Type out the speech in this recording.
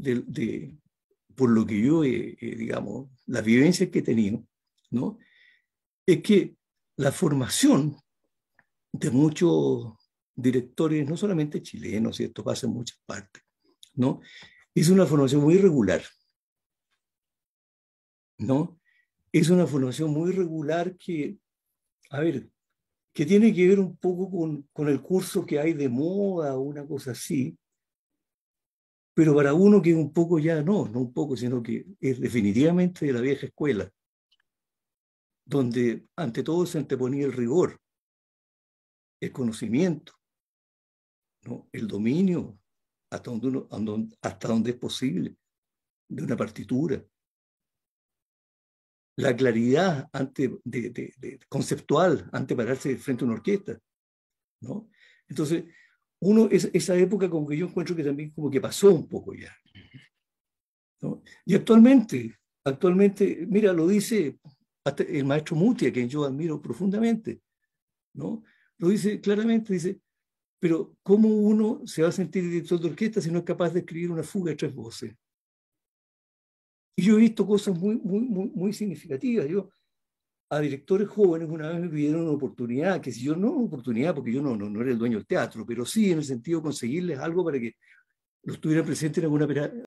de, por lo que yo, digamos, las vivencias que he tenido, ¿no? Es que la formación de muchos directores, no solamente chilenos, y esto pasa en muchas partes, ¿no? Es una formación muy regular, ¿no? Es una formación muy regular que, a ver, que tiene que ver un poco con, con el curso que hay de moda o una cosa así, pero para uno que un poco ya, no, no un poco, sino que es definitivamente de la vieja escuela, donde ante todo se anteponía el rigor, el conocimiento, ¿no? el dominio, hasta donde, uno, hasta donde es posible, de una partitura, la claridad ante, de, de, conceptual ante pararse frente a una orquesta. ¿no? Entonces, uno, es, esa época como que yo encuentro que también como que pasó un poco ya. Y actualmente, actualmente, mira, lo dice el maestro Mutia, quien yo admiro profundamente, ¿no? Lo dice claramente, dice, pero ¿cómo uno se va a sentir director de orquesta si no es capaz de escribir una fuga de tres voces? Y yo he visto cosas muy, muy, muy, muy significativas. Yo a directores jóvenes una vez me pidieron una oportunidad, que si yo no oportunidad, porque yo no, no, era el dueño del teatro, pero sí en el sentido de conseguirles algo para que lo tuvieran presente en alguna